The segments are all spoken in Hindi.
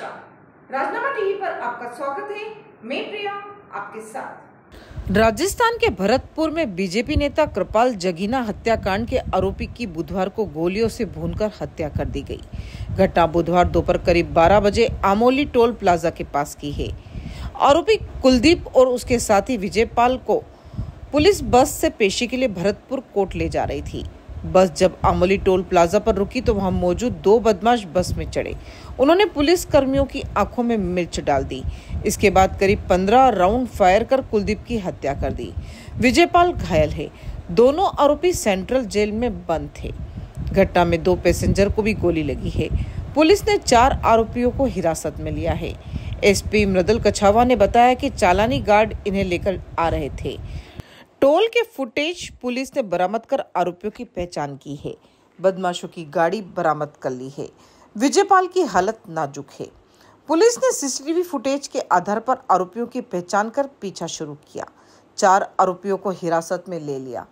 नमस्कार राजनामा टीवी पर आपका स्वागत है मैं प्रिया आपके साथ राजस्थान के भरतपुर में बीजेपी नेता कृपाल जगीना हत्याकांड के आरोपी की बुधवार को गोलियों से भूनकर हत्या कर दी गई घटना बुधवार दोपहर करीब 12 बजे आमोली टोल प्लाजा के पास की है आरोपी कुलदीप और उसके साथी विजयपाल को पुलिस बस से पेशी के लिए भरतपुर कोर्ट ले जा रही थी बस जब आमोली टोल प्लाजा पर रुकी तो वहां मौजूद दो बदमाश बस में चढ़े उन्होंने पुलिस कर्मियों की आंखों में मिर्च डाल दी इसके बाद करीब पंद्रह राउंड फायर कर कुलदीप की हत्या कर दी विजयपाल घायल है दोनों आरोपी सेंट्रल जेल में बंद थे घटना में दो पैसेंजर को भी गोली लगी है पुलिस ने चार आरोपियों को हिरासत में लिया है एसपी मृदुल कछावा ने बताया कि चालानी गार्ड इन्हें लेकर आ रहे थे टोल के फुटेज पुलिस ने बरामद कर आरोपियों की पहचान की है बदमाशों की गाड़ी बरामद कर ली है विजयपाल की हालत नाजुक है पुलिस ने सीसीटीवी फुटेज के आधार पर आरोपियों की पहचान कर पीछा शुरू किया चार आरोपियों को हिरासत में ले लिया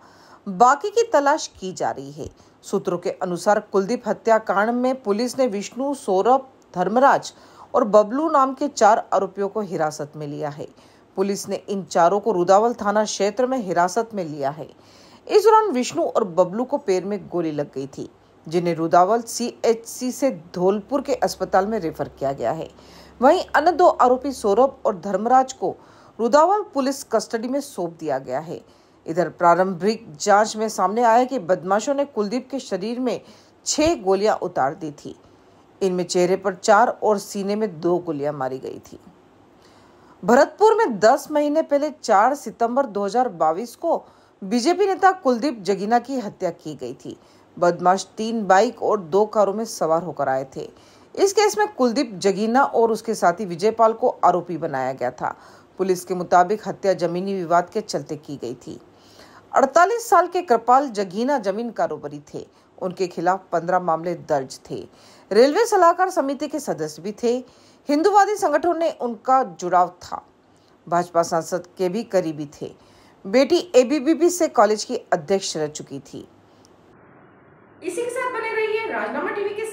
बाकी की तलाश की जा रही है सूत्रों के अनुसार कुलदीप हत्याकांड में पुलिस ने विष्णु सौरभ धर्मराज और बबलू नाम के चार आरोपियों को हिरासत में लिया है पुलिस ने इन चारों को रुदावल थाना क्षेत्र में हिरासत में लिया है इस दौरान विष्णु और बबलू को पैर में गोली लग गई थी जिन्हें रुदावल सीएचसी से धौलपुर के अस्पताल में रेफर किया गया है वहीं अन्य दो आरोपी सौरभ और धर्मराज को रुदावल पुलिस कस्टडी में सौंप दिया गया है इधर प्रारंभिक जांच में सामने आया कि बदमाशों ने कुलदीप के शरीर में छह गोलियां उतार दी थी इनमें चेहरे पर चार और सीने में दो गोलियां मारी गई थी भरतपुर में 10 महीने पहले 4 सितंबर 2022 को बीजेपी नेता कुलदीप जगीना की हत्या की गई थी बदमाश तीन बाइक और दो कारों में सवार होकर आए थे इस केस में कुलदीप जगीना और उसके साथी विजयपाल को आरोपी बनाया गया था पुलिस के मुताबिक हत्या जमीनी विवाद के चलते की गई थी 48 साल के कृपाल जगीना जमीन कारोबारी थे उनके खिलाफ 15 मामले दर्ज थे रेलवे सलाहकार समिति के सदस्य भी थे हिंदुवादी संगठनों ने उनका जुड़ाव था भाजपा सांसद के भी करीबी थे बेटी एबीबीपी से कॉलेज की अध्यक्ष रह चुकी थी इसी के साथ बने रहिए राजनामा टीवी के